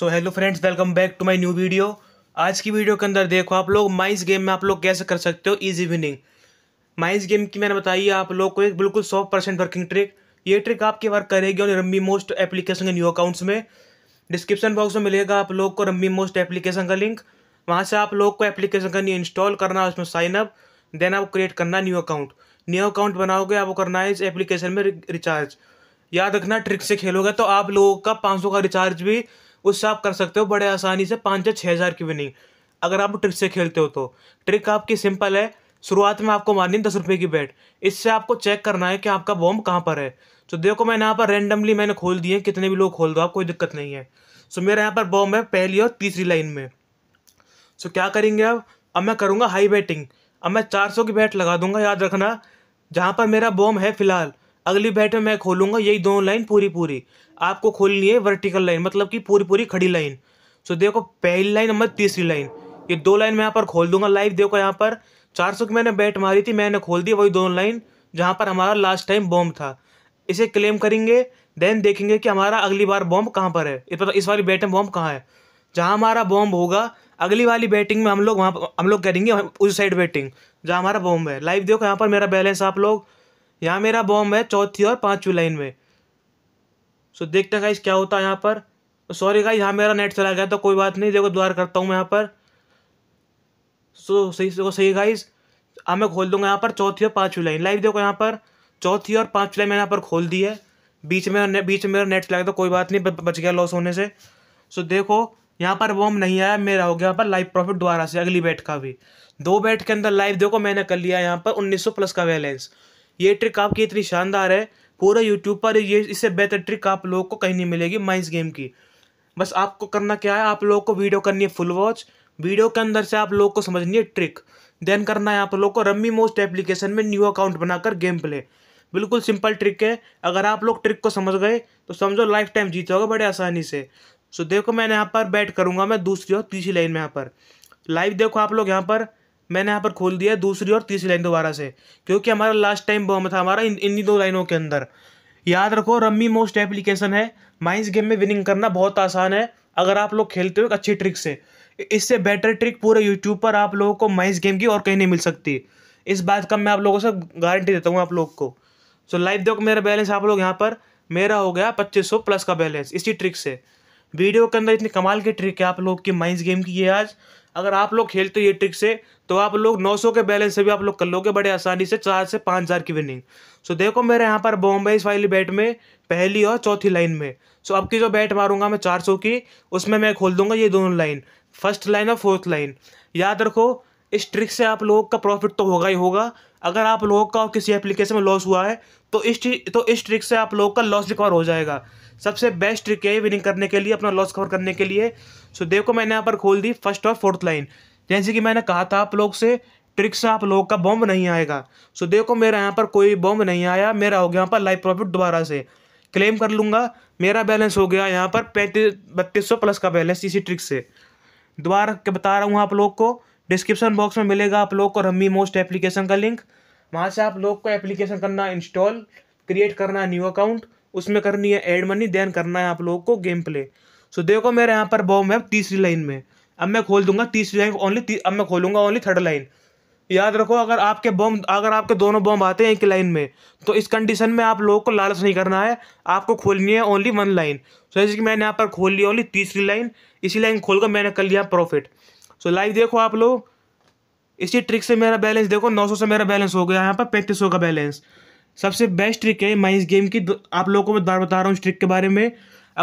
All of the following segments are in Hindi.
so hello friends welcome back to my new video आज की वीडियो के अंदर देखो आप लोग माइस गेम में आप लोग कैसे कर सकते हो इजी विनिंग माइस गेम की मैंने बताई है आप लोग को एक बिल्कुल सौ परसेंट वर्किंग ट्रिक ये ट्रिक आपकी वर्क करेगी और रम्मी मोस्ट एप्लीकेशन के न्यू अकाउंट्स में डिस्क्रिप्शन बॉक्स में मिलेगा आप लोग को रम्मी मोस्ट एप्लीकेशन का लिंक वहाँ से आप लोग को एप्लीकेशन का न्यू इंस्टॉल करना उसमें साइन अप देन आपको क्रिएट करना न्यू अकाउंट न्यू अकाउंट बनाओगे आपको करना है इस एप्लीकेशन में रिचार्ज याद रखना ट्रिक से खेलोगे तो आप लोगों का 500 का रिचार्ज भी उससे आप कर सकते हो बड़े आसानी से पाँच या छः हज़ार की विनिंग अगर आप ट्रिक से खेलते हो तो ट्रिक आपकी सिंपल है शुरुआत में आपको मारनी दस रुपये की बैट इससे आपको चेक करना है कि आपका बॉम्ब कहाँ पर है तो देखो मैंने यहाँ पर रेंडमली मैंने खोल दिए कितने भी लोग खोल दो आप कोई दिक्कत नहीं है सो मेरे यहाँ पर बॉम्ब है पहली और तीसरी लाइन में सो क्या करेंगे अब अब मैं करूँगा हाई बैटिंग अब मैं चार सौ की बैट लगा दूंगा याद रखना जहाँ पर मेरा बॉम्ब है फिलहाल अगली बैट में मैं खोलूँगा यही दोनों लाइन पूरी पूरी आपको खोलनी है वर्टिकल लाइन मतलब कि पूरी पूरी खड़ी लाइन सो देखो पहली लाइन नंबर तीसरी लाइन ये दो लाइन मैं यहाँ पर खोल दूंगा लाइव देखो यहाँ पर चार सौ की मैंने बैट मारी थी मैंने खोल दी वही दोनों लाइन जहाँ पर हमारा लास्ट टाइम बॉम्ब था इसे क्लेम करेंगे देन देखेंगे कि हमारा अगली बार बॉम्ब कहाँ पर है इस, इस वाली बैट में बॉम्ब कहाँ है जहाँ हमारा बॉम्ब होगा अगली वाली बैटिंग में हम लोग वहाँ हम लोग करेंगे उस साइड बैटिंग जहाँ हमारा बॉम्ब है लाइव देखो यहाँ पर मेरा बैलेंस आप लोग यहाँ मेरा बॉम्ब है चौथी और पाँचवीं लाइन में सो देखते हैं गाइस क्या होता है यहाँ पर सॉरी oh, गाइस यहाँ मेरा नेट चला गया तो कोई बात नहीं देखो द्वार करता हूँ मैं यहाँ पर सो सही देखो सही गाइस अब मैं खोल दूंगा यहाँ पर चौथी और पाँचवीं लाइन लाइव देखो यहाँ पर चौथी और पाँचवीं लाइन मैंने यहाँ पर खोल दी है बीच में बीच में मेरा नेट चला गया तो कोई बात नहीं बच गया लॉस होने से सो देखो यहाँ पर बॉम्ब नहीं आया मेरा हो गया यहाँ पर लाइव प्रॉफिट दोबारा से अगली बैट का भी दो बैट के अंदर लाइव देखो मैंने कर लिया यहाँ पर 1900 प्लस का बैलेंस ये ट्रिक आपकी इतनी शानदार है पूरा यूट्यूब पर ये इससे बेहतर ट्रिक आप लोगों को कहीं नहीं मिलेगी माइंस गेम की बस आपको करना क्या है आप लोगों को वीडियो करनी है फुल वॉच वीडियो के अंदर से आप लोगों को समझनी है ट्रिक देन करना है आप लोग को रम्मी मोस्ट एप्लीकेशन में न्यू अकाउंट बनाकर गेम प्ले बिल्कुल सिंपल ट्रिक है अगर आप लोग ट्रिक को समझ गए तो समझो लाइफ टाइम जीतोगे बड़े आसानी से सो देखो मैंने यहाँ पर बैट करूँगा मैं दूसरी और तीसरी लाइन में यहाँ पर लाइव देखो आप लोग यहाँ पर मैंने यहाँ पर खोल दिया दूसरी और तीसरी लाइन दोबारा से क्योंकि हमारा लास्ट टाइम बम था हमारा इन इन्हीं दो लाइनों के अंदर याद रखो रम्मी मोस्ट एप्लीकेशन है माइंस गेम में विनिंग करना बहुत आसान है अगर आप लोग खेलते हो एक अच्छी ट्रिक से इससे बेटर ट्रिक पूरे यूट्यूब पर आप लोगों को माइंस गेम की और कहीं नहीं मिल सकती इस बात का मैं आप लोगों से गारंटी देता हूँ आप लोग को सो लाइव देखो मेरा बैलेंस आप लोग यहाँ पर मेरा हो गया पच्चीस सौ प्लस का बैलेंस इसी ट्रिक से वीडियो के अंदर इतनी कमाल की ट्रिक है आप लोग की माइंस गेम की ये आज अगर आप लोग खेलते हो ये ट्रिक से तो आप लोग 900 के बैलेंस से भी आप लोग कर लोगे बड़े आसानी से चार से पाँच हज़ार की विनिंग सो देखो मेरे यहाँ पर बॉम्बे इस वाली बैट में पहली और चौथी लाइन में सो अब की जो बैट मारूंगा मैं चार सौ की उसमें मैं खोल दूंगा ये दोनों लाइन फर्स्ट लाइन और फोर्थ लाइन याद रखो इस ट्रिक से आप लोगों का प्रॉफिट तो होगा ही होगा अगर आप लोगों का किसी एप्लीकेशन में लॉस हुआ है तो इस तो इस ट्रिक से आप लोगों का लॉस रिकवर हो जाएगा सबसे बेस्ट ट्रिक है विनिंग करने के लिए अपना लॉस कवर करने के लिए सो देखो मैंने यहाँ पर खोल दी फर्स्ट और फोर्थ लाइन जैसे कि मैंने कहा था आप लोग से ट्रिक से आप लोगों का बॉम्ब नहीं आएगा सो देखो मेरा यहाँ पर कोई बॉम्ब नहीं आया मेरा हो गया यहाँ पर लाइव प्रॉफिट दोबारा से क्लेम कर लूँगा मेरा बैलेंस हो गया यहाँ पर पैंतीस बत्तीस सौ प्लस का बैलेंस इसी ट्रिक से दोबारा के बता रहा हूँ आप लोग को डिस्क्रिप्शन बॉक्स में मिलेगा आप लोग को रम्मी मोस्ट एप्लीकेशन का लिंक वहाँ से आप लोग को एप्लीकेशन करना इंस्टॉल क्रिएट करना न्यू अकाउंट उसमें करनी है एड मनी देन करना है आप लोगों को गेम प्ले सो देखो मेरे यहाँ पर बॉम है तीसरी लाइन में अब मैं खोल दूंगा तीसरी लाइन ओनली अब मैं खोलूंगा ओनली थर्ड लाइन याद रखो अगर आपके बॉम्ब अगर आपके दोनों बॉम्ब आते हैं एक लाइन में तो इस कंडीशन में आप लोगों को लालच नहीं करना है आपको खोलनी है ओनली वन लाइन सो जैसे कि मैंने यहाँ पर खोल ली ओनली तीसरी लाइन इसी लाइन खोल कर मैंने कर लिया प्रॉफिट सो लाइव देखो आप लोग इसी ट्रिक से मेरा बैलेंस देखो 900 से मेरा बैलेंस हो गया यहाँ पर पैंतीस का बैलेंस सबसे बेस्ट ट्रिक है मैं इस गेम की आप लोगों को मैं बार बता रहा हूँ इस ट्रिक के बारे में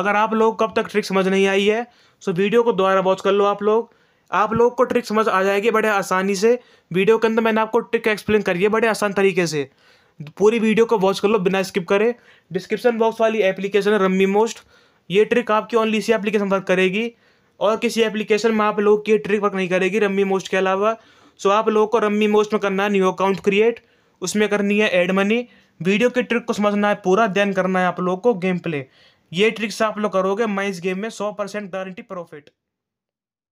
अगर आप लोग कब तक ट्रिक समझ नहीं आई है सो वीडियो को दोबारा वॉच कर लो आप लोग आप लोग को ट्रिक समझ आ जाएगी बड़े आसानी से वीडियो के अंदर मैंने आपको ट्रिक एक्सप्लेन करी है बड़े आसान तरीके से पूरी वीडियो को वॉच कर लो बिना स्किप करे डिस्क्रिप्शन बॉक्स वाली एप्लीकेशन है रम्मी मोस्ट ये ट्रिक आपकी ओनली इसी एप्लीकेशन वर्क करेगी और किसी एप्लीकेशन में आप लोग की ट्रिक वर्क नहीं करेगी रम्मी मोस्ट के अलावा सो आप लोगों को रम्मी मोस्ट में करना है न्यू अकाउंट क्रिएट उसमें करनी है एड मनी वीडियो की ट्रिक को समझना है पूरा ध्यान करना है आप लोगों को गेम प्ले ये ट्रिक्स आप लोग करोगे मैं इस गेम में सौ परसेंट गारंटी प्रॉफिट